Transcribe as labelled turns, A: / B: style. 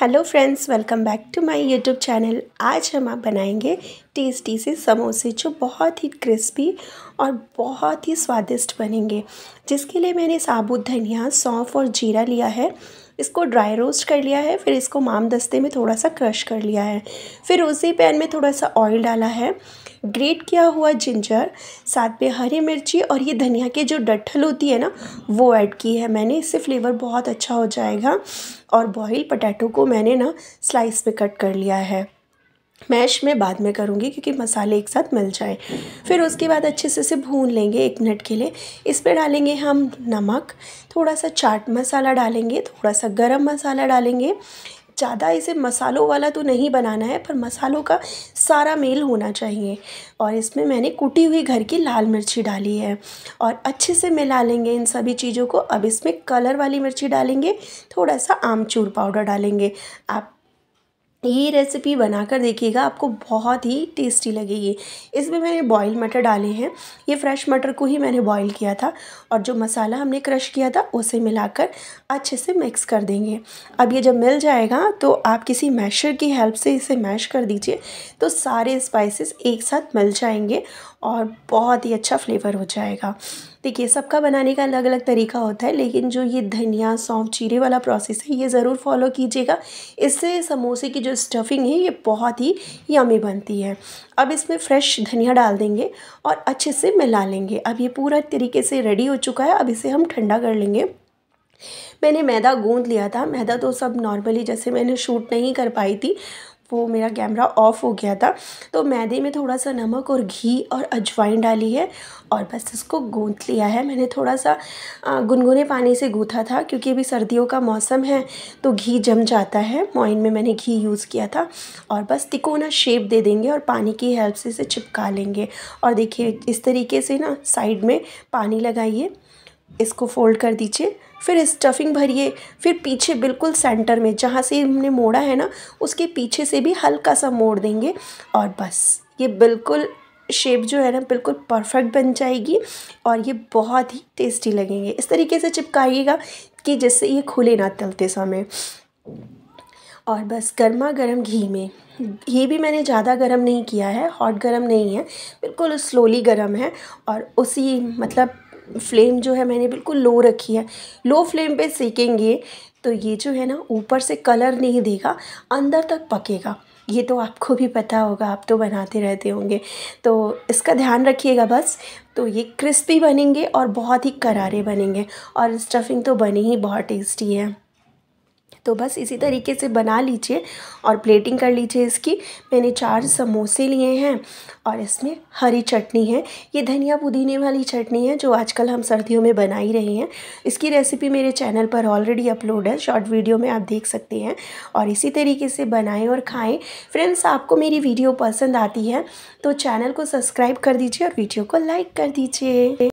A: hello friends welcome back to my YouTube channel आज हम आप बनाएंगे टेस्टी से समोसे जो बहुत ही क्रिस्पी और बहुत ही स्वादिष्ट बनेंगे जिसके लिए मैंने साबुत धनिया सौंफ और जीरा लिया है इसको ड्राई रोस्ट कर लिया है फिर इसको माम दस्ते में थोड़ा सा क्रश कर लिया है फिर उसी पैन में थोड़ा सा ऑयल डाला है ग्रेट किया हुआ जिंजर साथ में हरी मिर्ची और ये धनिया के जो डट्ठल होती है ना वो ऐड की है मैंने इससे फ्लेवर बहुत अच्छा हो जाएगा और बॉयल पटैटो को मैंने ना स्लाइस में कट कर लिया है मैश में बाद में करूँगी क्योंकि मसाले एक साथ मिल जाए फिर उसके बाद अच्छे से इसे भून लेंगे एक मिनट के लिए इस पर डालेंगे हम नमक थोड़ा सा चाट मसाला डालेंगे थोड़ा सा गरम मसाला डालेंगे ज़्यादा इसे मसालों वाला तो नहीं बनाना है पर मसालों का सारा मेल होना चाहिए और इसमें मैंने कुटी हुई घर की लाल मिर्ची डाली है और अच्छे से मिला लेंगे इन सभी चीज़ों को अब इसमें कलर वाली मिर्ची डालेंगे थोड़ा सा आमचूर पाउडर डालेंगे आप ये रेसिपी बनाकर देखिएगा आपको बहुत ही टेस्टी लगेगी इसमें मैंने बॉयल मटर डाले हैं ये फ्रेश मटर को ही मैंने बॉईल किया था और जो मसाला हमने क्रश किया था उसे मिलाकर अच्छे से मिक्स कर देंगे अब ये जब मिल जाएगा तो आप किसी मैशर की हेल्प से इसे मैश कर दीजिए तो सारे स्पाइसेस एक साथ मिल जाएंगे और बहुत ही अच्छा फ्लेवर हो जाएगा देखिए सबका बनाने का अलग अलग तरीका होता है लेकिन जो ये धनिया सौंफ चीरे वाला प्रोसेस है ये ज़रूर फॉलो कीजिएगा इससे समोसे की जो जो स्टफिंग है ये बहुत ही यमी बनती है अब इसमें फ्रेश धनिया डाल देंगे और अच्छे से मिला लेंगे अब ये पूरा तरीके से रेडी हो चुका है अब इसे हम ठंडा कर लेंगे मैंने मैदा गूंद लिया था मैदा तो सब नॉर्मली जैसे मैंने शूट नहीं कर पाई थी वो मेरा कैमरा ऑफ़ हो गया था तो मैदे में थोड़ा सा नमक और घी और अजवाइन डाली है और बस इसको गूँथ लिया है मैंने थोड़ा सा गुनगुने पानी से गूँथा था क्योंकि अभी सर्दियों का मौसम है तो घी जम जाता है मोइन में मैंने घी यूज़ किया था और बस तिकोना शेप दे देंगे और पानी की हेल्प से इसे चिपका लेंगे और देखिए इस तरीके से ना साइड में पानी लगाइए इसको फोल्ड कर दीजिए फिर स्टफिंग भरिए फिर पीछे बिल्कुल सेंटर में जहाँ से हमने मोड़ा है ना उसके पीछे से भी हल्का सा मोड़ देंगे और बस ये बिल्कुल शेप जो है ना बिल्कुल परफेक्ट बन जाएगी और ये बहुत ही टेस्टी लगेंगे इस तरीके से चिपकाइएगा कि जिससे ये खुले ना तलते समय और बस गर्मा गर्म घी में घी भी मैंने ज़्यादा गर्म नहीं किया है हॉट गर्म नहीं है बिल्कुल स्लोली गर्म है और उसी मतलब फ्लेम जो है मैंने बिल्कुल लो रखी है लो फ्लेम पे सेकेंगे तो ये जो है ना ऊपर से कलर नहीं देगा अंदर तक पकेगा ये तो आपको भी पता होगा आप तो बनाते रहते होंगे तो इसका ध्यान रखिएगा बस तो ये क्रिस्पी बनेंगे और बहुत ही करारे बनेंगे और स्टफिंग तो बनी ही बहुत टेस्टी है तो बस इसी तरीके से बना लीजिए और प्लेटिंग कर लीजिए इसकी मैंने चार समोसे लिए हैं और इसमें हरी चटनी है ये धनिया पुदीने वाली चटनी है जो आजकल हम सर्दियों में बना ही रहे हैं इसकी रेसिपी मेरे चैनल पर ऑलरेडी अपलोड है शॉर्ट वीडियो में आप देख सकते हैं और इसी तरीके से बनाएं और खाएं फ्रेंड्स आपको मेरी वीडियो पसंद आती है तो चैनल को सब्सक्राइब कर दीजिए और वीडियो को लाइक कर दीजिए